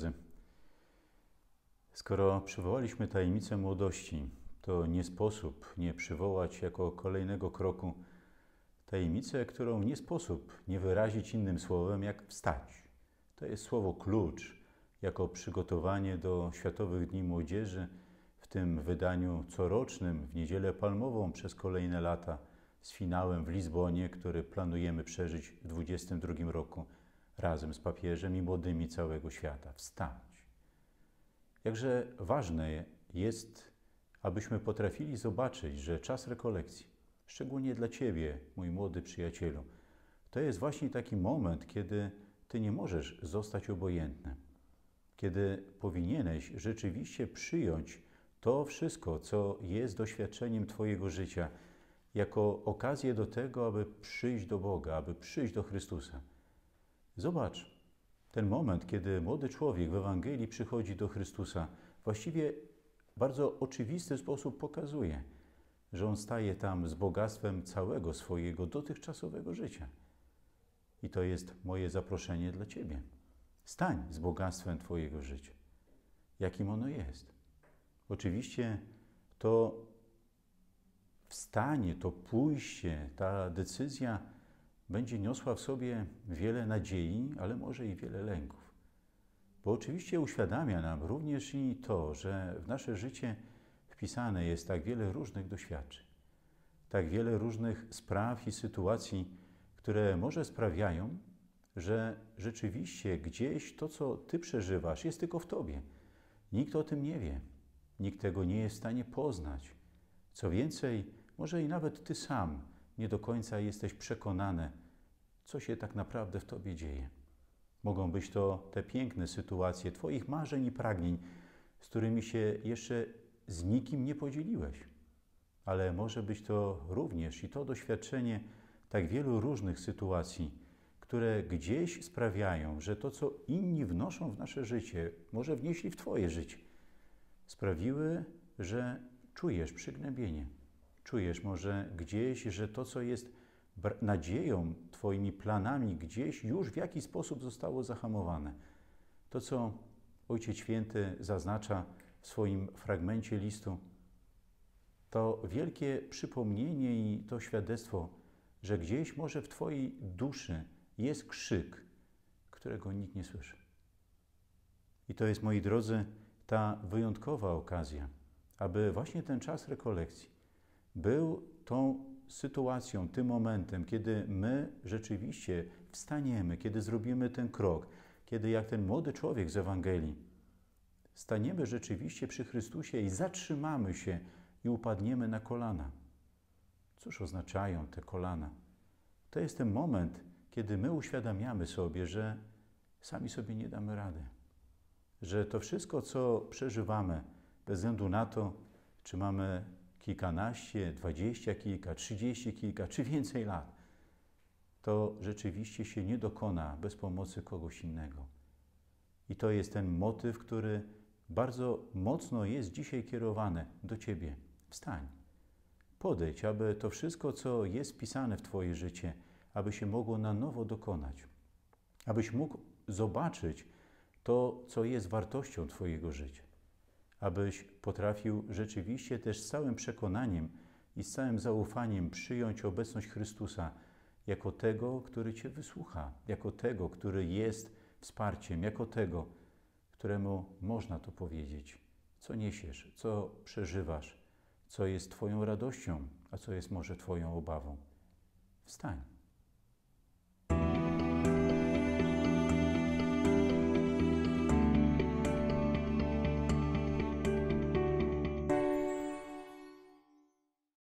drodzy, skoro przywołaliśmy tajemnicę młodości, to nie sposób nie przywołać jako kolejnego kroku tajemnicę, którą nie sposób nie wyrazić innym słowem jak wstać. To jest słowo klucz jako przygotowanie do Światowych Dni Młodzieży w tym wydaniu corocznym w niedzielę palmową przez kolejne lata z finałem w Lizbonie, który planujemy przeżyć w 2022 roku razem z papieżem i młodymi całego świata wstać. Jakże ważne jest, abyśmy potrafili zobaczyć, że czas rekolekcji, szczególnie dla Ciebie, mój młody przyjacielu, to jest właśnie taki moment, kiedy Ty nie możesz zostać obojętny, kiedy powinieneś rzeczywiście przyjąć to wszystko, co jest doświadczeniem Twojego życia, jako okazję do tego, aby przyjść do Boga, aby przyjść do Chrystusa. Zobacz, ten moment, kiedy młody człowiek w Ewangelii przychodzi do Chrystusa, właściwie w bardzo oczywisty sposób pokazuje, że on staje tam z bogactwem całego swojego dotychczasowego życia. I to jest moje zaproszenie dla Ciebie. Stań z bogactwem Twojego życia, jakim ono jest. Oczywiście to wstanie, to pójście, ta decyzja będzie niosła w sobie wiele nadziei, ale może i wiele lęków. Bo oczywiście uświadamia nam również i to, że w nasze życie wpisane jest tak wiele różnych doświadczeń, tak wiele różnych spraw i sytuacji, które może sprawiają, że rzeczywiście gdzieś to, co ty przeżywasz, jest tylko w tobie. Nikt o tym nie wie, nikt tego nie jest w stanie poznać. Co więcej, może i nawet ty sam nie do końca jesteś przekonany co się tak naprawdę w Tobie dzieje. Mogą być to te piękne sytuacje Twoich marzeń i pragnień, z którymi się jeszcze z nikim nie podzieliłeś. Ale może być to również i to doświadczenie tak wielu różnych sytuacji, które gdzieś sprawiają, że to, co inni wnoszą w nasze życie, może wnieśli w Twoje życie, sprawiły, że czujesz przygnębienie. Czujesz może gdzieś, że to, co jest nadzieją, Twoimi planami gdzieś już w jakiś sposób zostało zahamowane. To, co Ojciec Święty zaznacza w swoim fragmencie listu, to wielkie przypomnienie i to świadectwo, że gdzieś może w Twojej duszy jest krzyk, którego nikt nie słyszy. I to jest, moi drodzy, ta wyjątkowa okazja, aby właśnie ten czas rekolekcji był tą sytuacją, tym momentem, kiedy my rzeczywiście wstaniemy, kiedy zrobimy ten krok, kiedy jak ten młody człowiek z Ewangelii staniemy rzeczywiście przy Chrystusie i zatrzymamy się i upadniemy na kolana. Cóż oznaczają te kolana? To jest ten moment, kiedy my uświadamiamy sobie, że sami sobie nie damy rady. Że to wszystko, co przeżywamy, bez względu na to, czy mamy kilkanaście, dwadzieścia kilka, trzydzieści kilka czy więcej lat, to rzeczywiście się nie dokona bez pomocy kogoś innego. I to jest ten motyw, który bardzo mocno jest dzisiaj kierowany do ciebie. Wstań, podejdź, aby to wszystko, co jest pisane w Twoje życie, aby się mogło na nowo dokonać, abyś mógł zobaczyć to, co jest wartością Twojego życia abyś potrafił rzeczywiście też z całym przekonaniem i z całym zaufaniem przyjąć obecność Chrystusa jako tego, który Cię wysłucha, jako tego, który jest wsparciem, jako tego, któremu można to powiedzieć, co niesiesz, co przeżywasz, co jest Twoją radością, a co jest może Twoją obawą. Wstań.